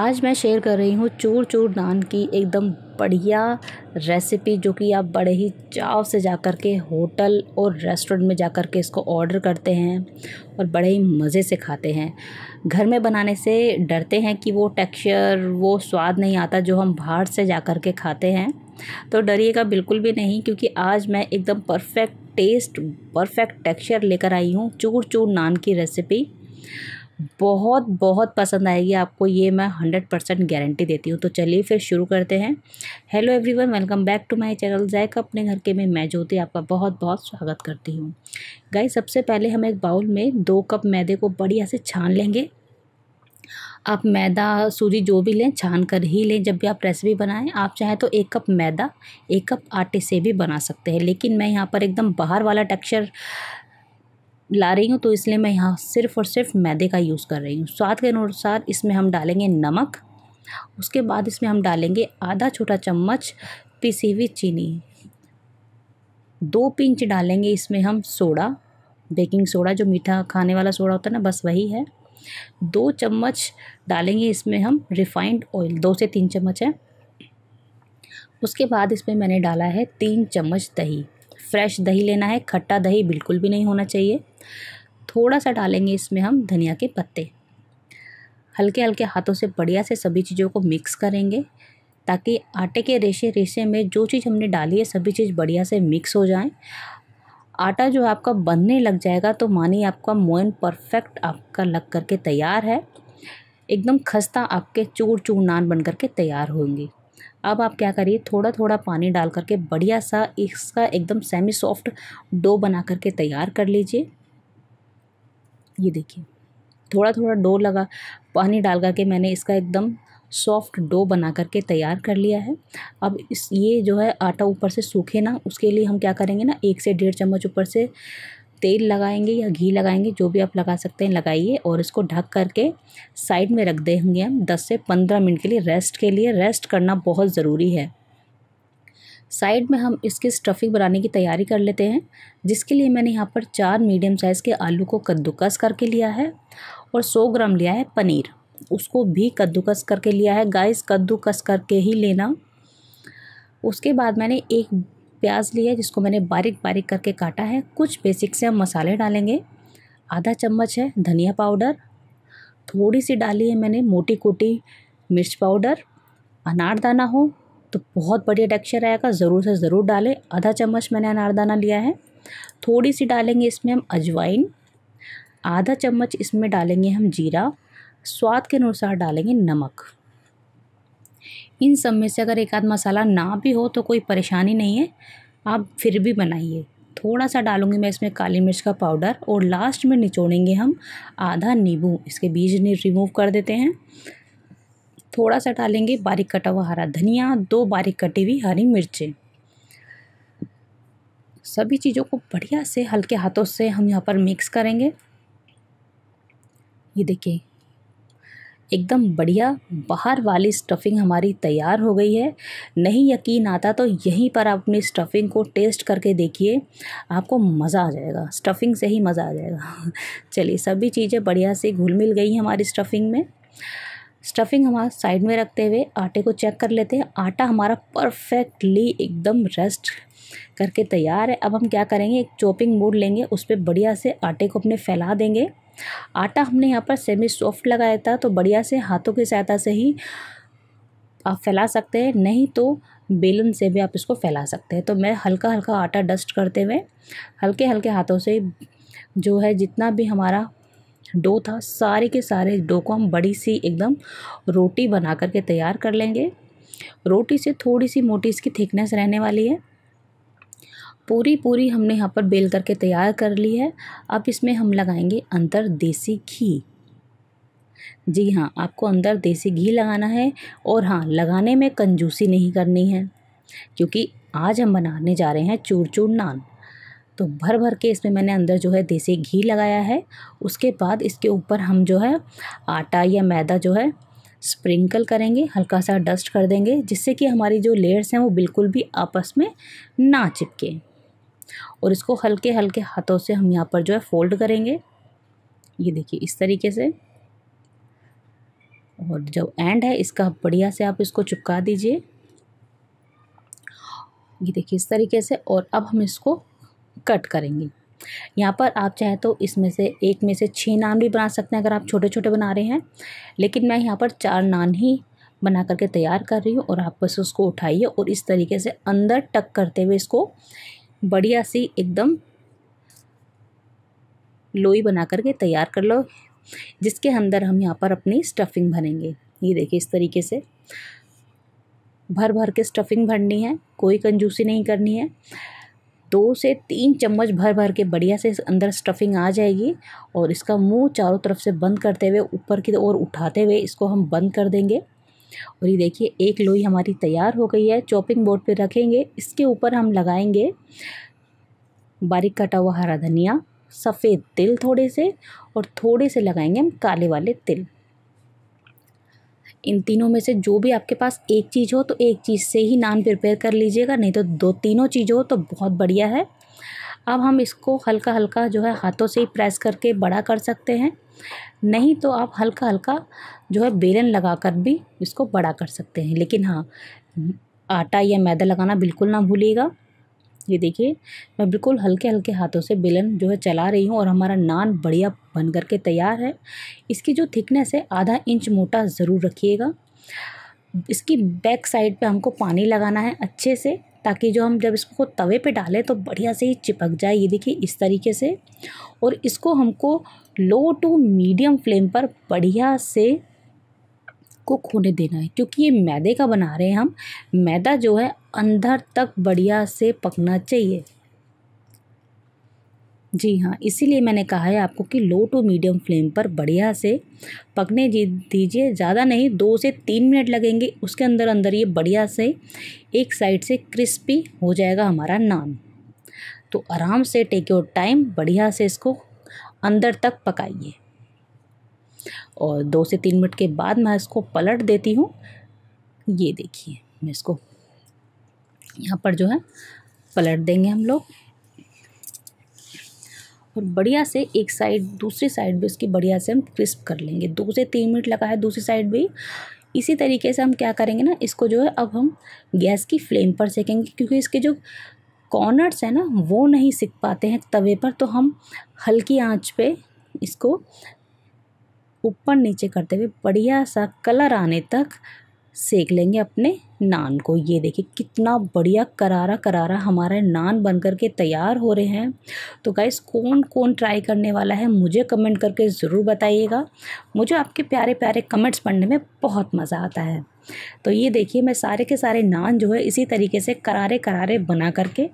आज मैं शेयर कर रही हूँ चूर चूर नान की एकदम बढ़िया रेसिपी जो कि आप बड़े ही चाव से जा कर के होटल और रेस्टोरेंट में जा कर के इसको ऑर्डर करते हैं और बड़े ही मज़े से खाते हैं घर में बनाने से डरते हैं कि वो टेक्सचर वो स्वाद नहीं आता जो हम बाहर से जा कर के खाते हैं तो डरिएगा बिल्कुल भी नहीं क्योंकि आज मैं एकदम परफेक्ट टेस्ट परफेक्ट टेक्सचर लेकर आई हूँ चूर चूर नान की रेसिपी बहुत बहुत पसंद आएगी आपको ये मैं हंड्रेड परसेंट गारंटी देती हूँ तो चलिए फिर शुरू करते हैं hello everyone welcome back to my channel Jack अपने घर के में मैं ज्योति आपका बहुत बहुत स्वागत करती हूँ गाय सबसे पहले हम एक बाउल में दो कप मैदे को बढ़िया से छान लेंगे आप मैदा सूजी जो भी लें छान कर ही लें जब भी आप रेसिपी बनाएं आप चाहें तो एक कप मैदा एक कप आटे से भी बना सकते हैं लेकिन मैं यहाँ पर एकदम बाहर वाला टेक्सचर ला रही हूँ तो इसलिए मैं यहाँ सिर्फ़ और सिर्फ मैदे का यूज़ कर रही हूँ स्वाद के अनुसार इसमें हम डालेंगे नमक उसके बाद इसमें हम डालेंगे आधा छोटा चम्मच पिसी हुई चीनी दो पिंच डालेंगे इसमें हम सोडा बेकिंग सोडा जो मीठा खाने वाला सोडा होता है ना बस वही है दो चम्मच डालेंगे इसमें हम रिफाइंड ऑयल दो से तीन चम्मच है उसके बाद इसमें मैंने डाला है तीन चम्मच दही फ्रेश दही लेना है खट्टा दही बिल्कुल भी नहीं होना चाहिए थोड़ा सा डालेंगे इसमें हम धनिया के पत्ते हल्के हल्के हाथों से बढ़िया से सभी चीज़ों को मिक्स करेंगे ताकि आटे के रेशे रेशे में जो चीज़ हमने डाली है सभी चीज़ बढ़िया से मिक्स हो जाए आटा जो आपका बनने लग जाएगा तो मानिए आपका मोइन परफेक्ट आपका लग करके तैयार है एकदम खस्ता आपके चूर चूर नान बन करके तैयार होंगी अब आप क्या करिए थोड़ा थोड़ा पानी डाल करके बढ़िया सा इसका एकदम सेमी सॉफ्ट डो बना करके तैयार कर लीजिए ये देखिए थोड़ा थोड़ा डो लगा पानी डाल करके मैंने इसका एकदम सॉफ्ट डो बना करके तैयार कर लिया है अब इस ये जो है आटा ऊपर से सूखे ना उसके लिए हम क्या करेंगे ना एक से डेढ़ चम्मच ऊपर से तेल लगाएंगे या घी लगाएंगे जो भी आप लगा सकते हैं लगाइए और इसको ढक करके साइड में रख देंगे हम 10 से 15 मिनट के लिए रेस्ट के लिए रेस्ट करना बहुत ज़रूरी है साइड में हम इसकी स्टफिंग बनाने की तैयारी कर लेते हैं जिसके लिए मैंने यहाँ पर चार मीडियम साइज़ के आलू को कद्दूकस करके लिया है और सौ ग्राम लिया है पनीर उसको भी कद्दूकस करके लिया है गाइस कद्दूकस करके ही लेना उसके बाद मैंने एक प्याज लिया जिसको मैंने बारीक बारीक करके काटा है कुछ बेसिक से हम मसाले डालेंगे आधा चम्मच है धनिया पाउडर थोड़ी सी डाली है मैंने मोटी कोटी मिर्च पाउडर अनारदाना हो तो बहुत बढ़िया टेक्स्चर आएगा ज़रूर से ज़रूर डालें आधा चम्मच मैंने अनारदाना लिया है थोड़ी सी डालेंगे इसमें हम अजवाइन आधा चम्मच इसमें डालेंगे हम जीरा स्वाद के अनुसार डालेंगे नमक इन सब में से अगर एक आध मसाला ना भी हो तो कोई परेशानी नहीं है आप फिर भी बनाइए थोड़ा सा डालूंगी मैं इसमें काली मिर्च का पाउडर और लास्ट में निचोड़ेंगे हम आधा नींबू इसके बीज रिमूव कर देते हैं थोड़ा सा डालेंगे बारीक कटा हुआ हरा धनिया दो बारीक कटी हुई हरी मिर्चें सभी चीज़ों को बढ़िया से हल्के हाथों से हम यहाँ पर मिक्स करेंगे ये देखिए एकदम बढ़िया बाहर वाली स्टफ़िंग हमारी तैयार हो गई है नहीं यकीन आता तो यहीं पर आप अपनी स्टफ़िंग को टेस्ट करके देखिए आपको मज़ा आ जाएगा स्टफ़िंग से ही मज़ा आ जाएगा चलिए सभी चीज़ें बढ़िया से घुल मिल गई हमारी स्टफ़िंग में स्टफिंग हमारा साइड में रखते हुए आटे को चेक कर लेते हैं आटा हमारा परफेक्टली एकदम रेस्ट करके तैयार है अब हम क्या करेंगे एक चॉपिंग बोर्ड लेंगे उस पर बढ़िया से आटे को अपने फैला देंगे आटा हमने यहाँ पर सेमी सॉफ्ट लगाया था तो बढ़िया से हाथों की सहायता से ही आप फैला सकते हैं नहीं तो बेलन से भी आप इसको फैला सकते हैं तो मैं हल्का हल्का आटा डस्ट करते हुए हल्के हल्के हाथों से जो है जितना भी हमारा डो था सारे के सारे डो को हम बड़ी सी एकदम रोटी बना करके तैयार कर लेंगे रोटी से थोड़ी सी मोटी इसकी थिकनेस रहने वाली है पूरी पूरी हमने यहाँ पर बेल करके तैयार कर ली है अब इसमें हम लगाएंगे अंदर देसी घी जी हाँ आपको अंदर देसी घी लगाना है और हाँ लगाने में कंजूसी नहीं करनी है क्योंकि आज हम बनाने जा रहे हैं चूर चूर नान तो भर भर के इसमें मैंने अंदर जो है देसी घी लगाया है उसके बाद इसके ऊपर हम जो है आटा या मैदा जो है स्प्रिंकल करेंगे हल्का सा डस्ट कर देंगे जिससे कि हमारी जो लेयर्स हैं वो बिल्कुल भी आपस में ना चिपके और इसको हल्के हल्के हाथों से हम यहाँ पर जो है फ़ोल्ड करेंगे ये देखिए इस तरीके से और जो एंड है इसका बढ़िया से आप इसको चिपका दीजिए ये देखिए इस तरीके से और अब हम इसको कट करेंगे यहाँ पर आप चाहे तो इसमें से एक में से छः नान भी बना सकते हैं अगर आप छोटे छोटे बना रहे हैं लेकिन मैं यहाँ पर चार नान ही बना करके तैयार कर रही हूँ और आप बस उसको उठाइए और इस तरीके से अंदर टक करते हुए इसको बढ़िया सी एकदम लोई बना करके तैयार कर लो जिसके अंदर हम यहाँ पर अपनी स्टफिंग भरेंगे ये देखिए इस तरीके से भर भर के स्टफिंग भरनी है कोई कंजूसी नहीं करनी है दो से तीन चम्मच भर भर के बढ़िया से अंदर स्टफिंग आ जाएगी और इसका मुंह चारों तरफ से बंद करते हुए ऊपर की ओर उठाते हुए इसको हम बंद कर देंगे और ये देखिए एक लोई हमारी तैयार हो गई है चॉपिंग बोर्ड पे रखेंगे इसके ऊपर हम लगाएंगे बारीक कटा हुआ हरा धनिया सफ़ेद तिल थोड़े से और थोड़े से लगाएंगे हम काले वाले तिल इन तीनों में से जो भी आपके पास एक चीज़ हो तो एक चीज़ से ही नान प्रिपेयर कर लीजिएगा नहीं तो दो तीनों चीज़ हो तो बहुत बढ़िया है अब हम इसको हल्का हल्का जो है हाथों से ही प्रेस करके बड़ा कर सकते हैं नहीं तो आप हल्का हल्का जो है बेलन लगा कर भी इसको बड़ा कर सकते हैं लेकिन हाँ आटा या मैदा लगाना बिल्कुल ना भूलिएगा ये देखिए मैं बिल्कुल हल्के हल्के हाथों से बेलन जो है चला रही हूँ और हमारा नान बढ़िया बन कर के तैयार है इसकी जो थिकनेस है आधा इंच मोटा ज़रूर रखिएगा इसकी बैक साइड पे हमको पानी लगाना है अच्छे से ताकि जो हम जब इसको तवे पे डालें तो बढ़िया से ही चिपक जाए ये देखिए इस तरीके से और इसको हमको लो टू मीडियम फ्लेम पर बढ़िया से कुक होने देना है क्योंकि ये मैदे का बना रहे हैं हम मैदा जो है अंदर तक बढ़िया से पकना चाहिए जी हाँ इसीलिए मैंने कहा है आपको कि लो टू मीडियम फ्लेम पर बढ़िया से पकने दीजिए ज़्यादा नहीं दो से तीन मिनट लगेंगे उसके अंदर अंदर ये बढ़िया से एक साइड से क्रिस्पी हो जाएगा हमारा नान तो आराम से टेक योर टाइम बढ़िया से इसको अंदर तक पकाइए और दो से तीन मिनट के बाद मैं इसको पलट देती हूँ ये देखिए मैं इसको यहाँ पर जो है पलट देंगे हम लोग और बढ़िया से एक साइड दूसरी साइड भी उसकी बढ़िया से हम क्रिस्प कर लेंगे दो से तीन मिनट लगा है दूसरी साइड भी इसी तरीके से हम क्या करेंगे ना इसको जो है अब हम गैस की फ्लेम पर सेकेंगे क्योंकि इसके जो कॉर्नर्स हैं ना वो नहीं सीख पाते हैं तवे पर तो हम हल्की आंच पे इसको ऊपर नीचे करते हुए बढ़िया सा कलर आने तक सेक लेंगे अपने नान को ये देखिए कितना बढ़िया करारा करारा हमारा नान बन कर के तैयार हो रहे हैं तो गाइस कौन कौन ट्राई करने वाला है मुझे कमेंट करके ज़रूर बताइएगा मुझे आपके प्यारे प्यारे कमेंट्स पढ़ने में बहुत मज़ा आता है तो ये देखिए मैं सारे के सारे नान जो है इसी तरीके से करारे करारे बना करके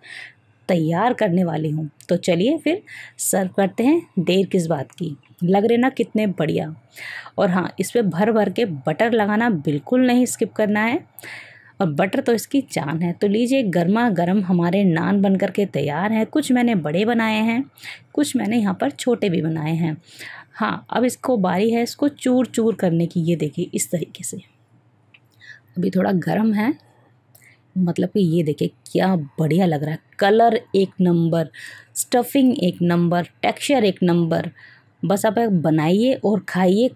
तैयार करने वाली हूँ तो चलिए फिर सर्व करते हैं देर किस बात की लग रहे ना कितने बढ़िया और हाँ इस पर भर भर के बटर लगाना बिल्कुल नहीं स्किप करना है और बटर तो इसकी जान है तो लीजिए गर्मा गर्म हमारे नान बन कर के तैयार हैं कुछ मैंने बड़े बनाए हैं कुछ मैंने यहाँ पर छोटे भी बनाए हैं हाँ अब इसको बारी है इसको चूर चूर करने की ये देखिए इस तरीके से अभी थोड़ा गर्म है मतलब कि ये देखिए क्या बढ़िया लग रहा है कलर एक नंबर स्टफिंग एक नंबर टेक्सचर एक नंबर बस आप बनाइए और खाइए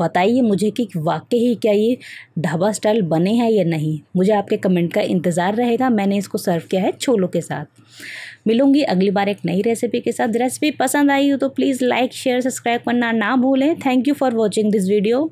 बताइए मुझे कि वाकई ही क्या ये ढाबा स्टाइल बने हैं या नहीं मुझे आपके कमेंट का इंतज़ार रहेगा मैंने इसको सर्व किया है छोलों के साथ मिलूंगी अगली बार एक नई रेसिपी के साथ रेसिपी पसंद आई हो तो प्लीज़ लाइक शेयर सब्सक्राइब करना ना भूलें thank you for watching this video